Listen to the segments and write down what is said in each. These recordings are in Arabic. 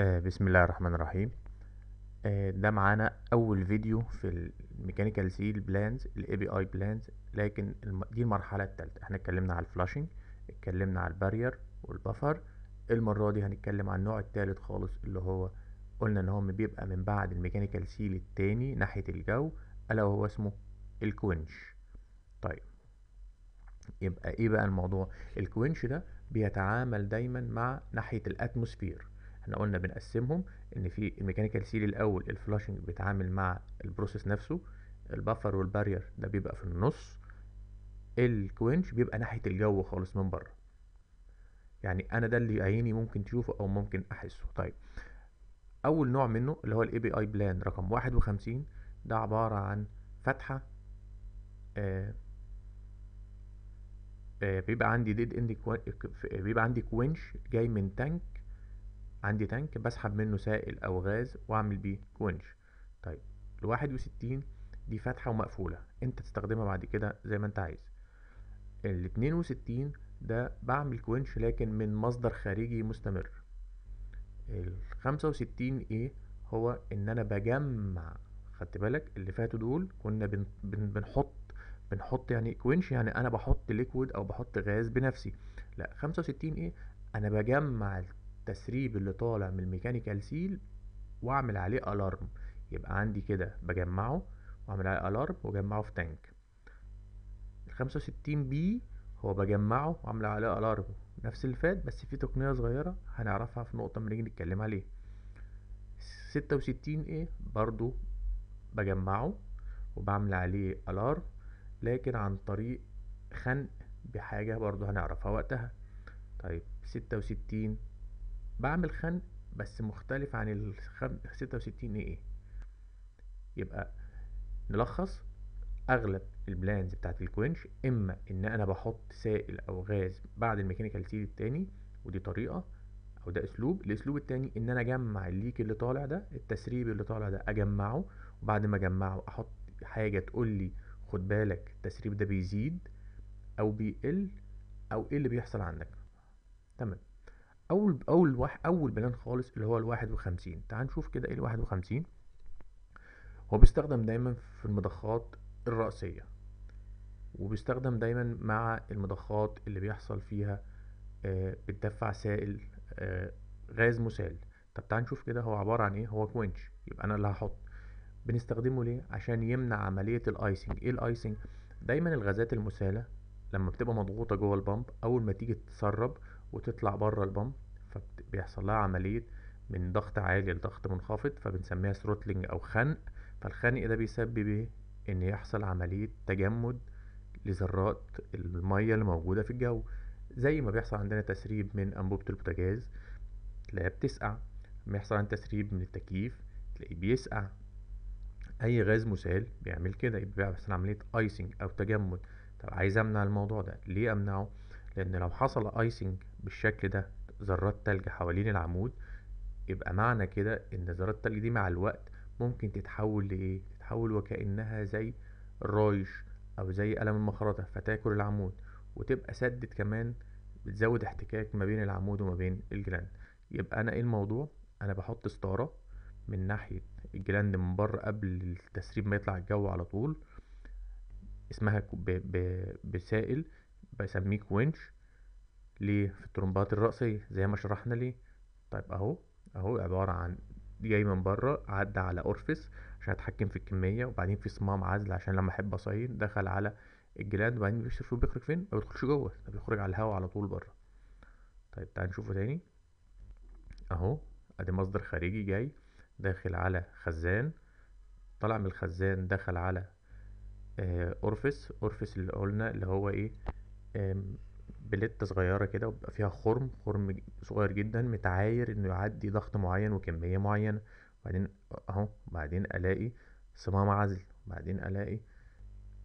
آه بسم الله الرحمن الرحيم آه ده معانا اول فيديو في الميكانيكال سيل بلانز الاي بي اي بلانز لكن دي المرحله الثالثه احنا اتكلمنا على الفلاشنج اتكلمنا على البارير والبفر المره دي هنتكلم عن النوع الثالث خالص اللي هو قلنا ان هو بيبقى من بعد الميكانيكال سيل التاني ناحيه الجو الا وهو اسمه الكوينش طيب يبقى ايه بقى الموضوع الكوينش ده بيتعامل دايما مع ناحيه الاتموسفير احنا قلنا بنقسمهم ان في الميكانيكال سيل الاول الفلاشنج بيتعامل مع البروسيس نفسه البفر والبارير ده بيبقى في النص الكوينش بيبقى ناحيه الجو خالص من بره يعني انا ده اللي عيني ممكن تشوفه او ممكن احسه طيب اول نوع منه اللي هو الاي بي اي بلان رقم واحد وخمسين ده عباره عن فتحه آه, آه، بيبقى عندي ديد اند بيبقى عندي كوينش جاي من تانك عندي تانك بسحب منه سائل او غاز واعمل بيه كونش طيب الواحد وستين دي فاتحة ومقفولة انت تستخدمها بعد كده زي ما انت عايز الاتنين وستين ده بعمل كونش لكن من مصدر خارجي مستمر الخمسة وستين ايه هو ان انا بجمع خدت بالك اللي فاتوا دول كنا بن بن بنحط بنحط يعني كوينش يعني انا بحط ليكويد او بحط غاز بنفسي لا 65 ايه انا بجمع التسريب اللي طالع من الميكانيكال سيل واعمل عليه الارم يبقى عندي كده بجمعه واعمل عليه الارم واجمعه في تانك الخمسة وستين بي هو بجمعه واعمل عليه الارم نفس اللي فات بس في تقنية صغيرة هنعرفها في نقطة ما نيجي نتكلم عليه ستة وستين ايه برضو بجمعه وبعمل عليه الارم لكن عن طريق خنق بحاجة برضو هنعرفها وقتها طيب ستة وستين بعمل خنق بس مختلف عن ال 66 اي اي يبقى نلخص اغلب البلانز بتاعت الكوينش اما ان انا بحط سائل او غاز بعد الميكانيكال سيد التاني ودي طريقه او ده اسلوب الاسلوب التاني ان انا اجمع الليك اللي طالع ده التسريب اللي طالع ده اجمعه وبعد ما اجمعه احط حاجه تقول لي خد بالك التسريب ده بيزيد او بيقل او ايه اللي بيحصل عندك تمام اول اول واحد اول بلان خالص اللي هو الواحد وخمسين تعال نشوف كده ايه الواحد وخمسين هو بيستخدم دايما في المضخات الرأسية وبيستخدم دايما مع المضخات اللي بيحصل فيها آه بتدفع سائل آه غاز مسال طب تعال نشوف كده هو عبارة عن ايه هو كوينش يبقى انا اللي هحط بنستخدمه ليه عشان يمنع عملية الايسنج ايه الايسنج دايما الغازات المسالة لما بتبقى مضغوطة جوه البامب اول ما تيجي تتسرب وتطلع بره البامب فبيحصل لها عملية من ضغط عالي لضغط منخفض فبنسميها ثروتلنج أو خنق فالخنق ده بيسبب ايه؟ إن يحصل عملية تجمد لذرات المية اللي موجودة في الجو زي ما بيحصل عندنا تسريب من أنبوبة البوتاجاز تلاقيها بتسقع بيحصل عندنا تسريب من التكييف تلاقيه بيسقع أي غاز مسال بيعمل كده يبقى بيحصل عملية ايسنج أو تجمد طب عايز أمنع الموضوع ده ليه أمنعه؟ لأن لو حصل ايسنج بالشكل ده ذرات تلج حوالين العمود يبقى معنى كده ان ذرات التلج دي مع الوقت ممكن تتحول لايه تتحول وكانها زي الرايش او زي قلم المخرطه فتاكل العمود وتبقى سدت كمان بتزود احتكاك ما بين العمود وما بين الجلاند يبقى انا ايه الموضوع انا بحط ستاره من ناحيه الجلاند من بره قبل التسريب ما يطلع الجو على طول اسمها بسائل بسميه كوينش ليه في الترومبات الرأسية زي ما شرحنا ليه طيب اهو اهو عبارة عن جاي من بره عدى على اورفيس عشان اتحكم في الكمية وبعدين في صمام عزل عشان لما احب اصيد دخل على الجلاند وبعدين بيشوف بيخرج فين ما بيدخلش جوه ده بيخرج على الهواء على طول بره طيب تعال نشوفه تاني اهو ادي مصدر خارجي جاي داخل على خزان طلع من الخزان دخل على اورفيس آه، اورفيس اللي قلنا اللي هو ايه بلتة صغيرة كده وبيبقى فيها خرم خرم صغير جدا متعاير انه يعدي ضغط معين وكمية معينة بعدين اهو بعدين الاقي صمام عزل بعدين الاقي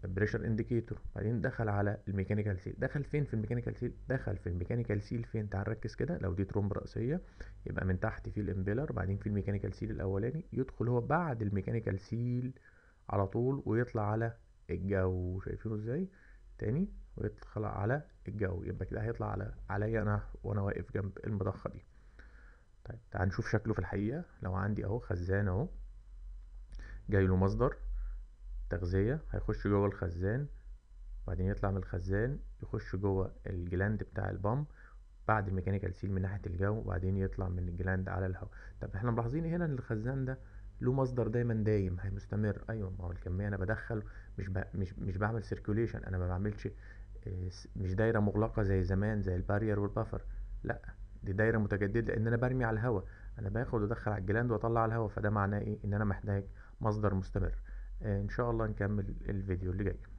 بريشر انديكيتور بعدين دخل على الميكانيكال سيل دخل فين في الميكانيكال سيل دخل في الميكانيكال سيل فين تعال ركز كده لو دي ترومب رأسية يبقى من تحت في الامبيلر بعدين في الميكانيكال سيل الاولاني يدخل هو بعد الميكانيكال سيل على طول ويطلع على الجو شايفينه ازاي تاني ويطلع على الجو يبقى كده هيطلع على عليا انا وانا واقف جنب المضخه دي طيب تعال نشوف شكله في الحقيقه لو عندي اهو خزان اهو جاي له مصدر تغذيه هيخش جوه الخزان وبعدين يطلع من الخزان يخش جوه الجلاند بتاع البام بعد الميكانيكال سيل من ناحيه الجو وبعدين يطلع من الجلاند على الهواء طب احنا ملاحظين هنا ان الخزان ده له مصدر دايما دايم هيستمر ايوه ما هو الكميه انا بدخل مش ب... مش مش بعمل سيركوليشن انا ما بعملش إيه، مش دايره مغلقه زي زمان زي البارير والبافر لا دي دايره متجدده لان انا برمي على الهواء انا باخد وادخل على الجلاند واطلع على الهواء فده معناه ايه ان انا محتاج مصدر مستمر إيه، ان شاء الله نكمل الفيديو اللي جاي